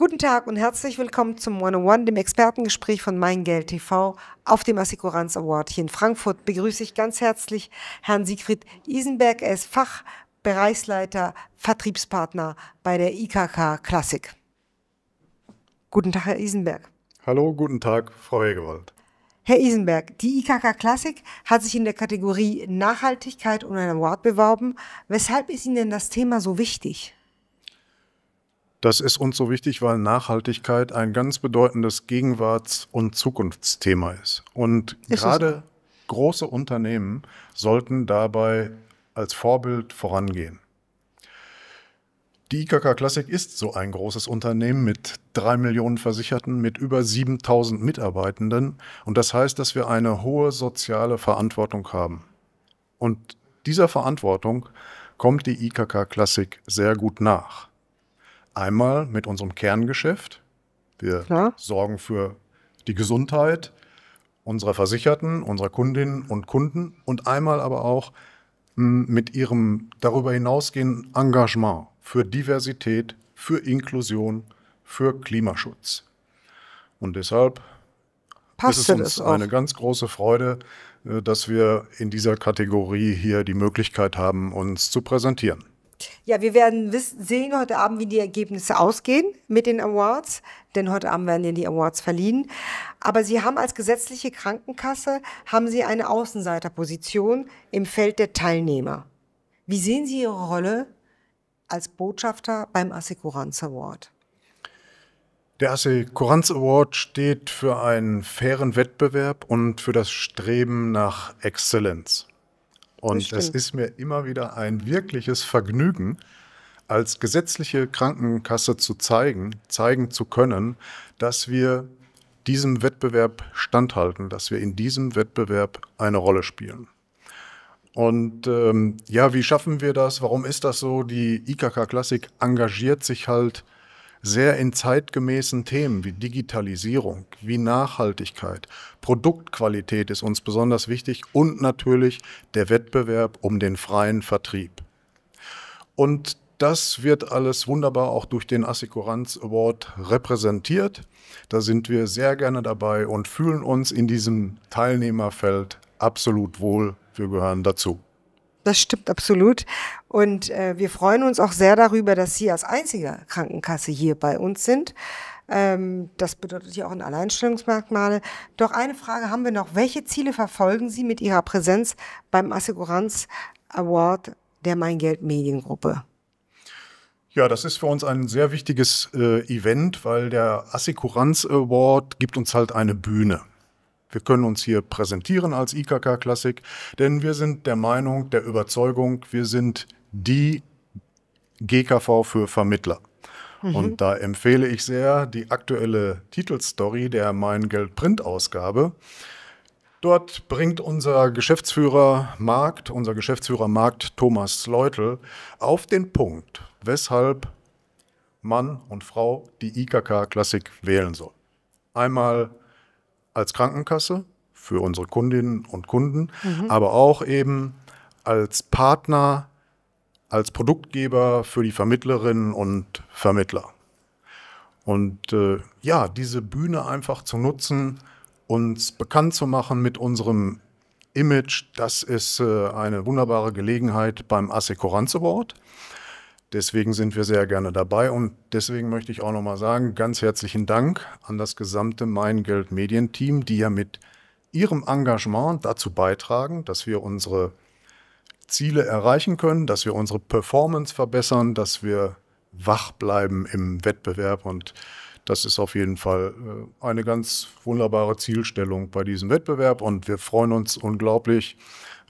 Guten Tag und herzlich willkommen zum 101, dem Expertengespräch von Mein Geld TV auf dem Assekuranz Award hier in Frankfurt. Begrüße ich ganz herzlich Herrn Siegfried Isenberg. Er ist Fachbereichsleiter, Vertriebspartner bei der IKK Classic. Guten Tag, Herr Isenberg. Hallo, guten Tag, Frau Hegewald. Herr Isenberg, die IKK Classic hat sich in der Kategorie Nachhaltigkeit um einen Award beworben. Weshalb ist Ihnen denn das Thema so wichtig? Das ist uns so wichtig, weil Nachhaltigkeit ein ganz bedeutendes Gegenwarts- und Zukunftsthema ist. Und ist gerade große Unternehmen sollten dabei als Vorbild vorangehen. Die IKK Classic ist so ein großes Unternehmen mit drei Millionen Versicherten, mit über 7000 Mitarbeitenden. Und das heißt, dass wir eine hohe soziale Verantwortung haben. Und dieser Verantwortung kommt die IKK Classic sehr gut nach. Einmal mit unserem Kerngeschäft. Wir Klar. sorgen für die Gesundheit unserer Versicherten, unserer Kundinnen und Kunden und einmal aber auch hm, mit ihrem darüber hinausgehenden Engagement für Diversität, für Inklusion, für Klimaschutz. Und deshalb Passt ist es uns eine ganz große Freude, äh, dass wir in dieser Kategorie hier die Möglichkeit haben, uns zu präsentieren. Ja, wir werden sehen heute Abend, wie die Ergebnisse ausgehen mit den Awards, denn heute Abend werden die Awards verliehen. Aber Sie haben als gesetzliche Krankenkasse haben Sie eine Außenseiterposition im Feld der Teilnehmer. Wie sehen Sie Ihre Rolle als Botschafter beim Assekuranz Award? Der Assekuranz Award steht für einen fairen Wettbewerb und für das Streben nach Exzellenz. Und es ist mir immer wieder ein wirkliches Vergnügen, als gesetzliche Krankenkasse zu zeigen, zeigen zu können, dass wir diesem Wettbewerb standhalten, dass wir in diesem Wettbewerb eine Rolle spielen. Und ähm, ja, wie schaffen wir das? Warum ist das so? Die IKK Klassik engagiert sich halt sehr in zeitgemäßen Themen wie Digitalisierung, wie Nachhaltigkeit, Produktqualität ist uns besonders wichtig und natürlich der Wettbewerb um den freien Vertrieb. Und das wird alles wunderbar auch durch den Assikuranz Award repräsentiert. Da sind wir sehr gerne dabei und fühlen uns in diesem Teilnehmerfeld absolut wohl. Wir gehören dazu. Das stimmt absolut. Und äh, wir freuen uns auch sehr darüber, dass Sie als einzige Krankenkasse hier bei uns sind. Ähm, das bedeutet ja auch ein Alleinstellungsmerkmal. Doch eine Frage haben wir noch. Welche Ziele verfolgen Sie mit Ihrer Präsenz beim Assekuranz Award der Mein Geld Mediengruppe? Ja, das ist für uns ein sehr wichtiges äh, Event, weil der Assekuranz Award gibt uns halt eine Bühne. Wir können uns hier präsentieren als IKK Klassik, denn wir sind der Meinung, der Überzeugung, wir sind die GKV für Vermittler. Mhm. Und da empfehle ich sehr die aktuelle Titelstory der Mein Geld Printausgabe. Dort bringt unser Geschäftsführer Markt, unser Geschäftsführer Markt Thomas Leutel auf den Punkt, weshalb Mann und Frau die IKK Klassik wählen soll. Einmal als Krankenkasse für unsere Kundinnen und Kunden, mhm. aber auch eben als Partner, als Produktgeber für die Vermittlerinnen und Vermittler. Und äh, ja, diese Bühne einfach zu nutzen, uns bekannt zu machen mit unserem Image, das ist äh, eine wunderbare Gelegenheit beim ASSE Coranz Award. Deswegen sind wir sehr gerne dabei und deswegen möchte ich auch nochmal sagen, ganz herzlichen Dank an das gesamte Mein Geld Medienteam, die ja mit ihrem Engagement dazu beitragen, dass wir unsere Ziele erreichen können, dass wir unsere Performance verbessern, dass wir wach bleiben im Wettbewerb und das ist auf jeden Fall äh, eine ganz wunderbare Zielstellung bei diesem Wettbewerb und wir freuen uns unglaublich,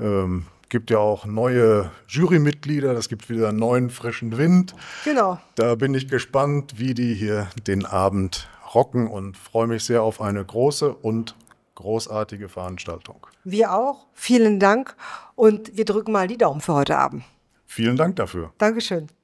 ähm, gibt ja auch neue Jurymitglieder, das gibt wieder neuen frischen Wind. Genau. Da bin ich gespannt, wie die hier den Abend rocken und freue mich sehr auf eine große und großartige Veranstaltung. Wir auch. Vielen Dank und wir drücken mal die Daumen für heute Abend. Vielen Dank dafür. Dankeschön.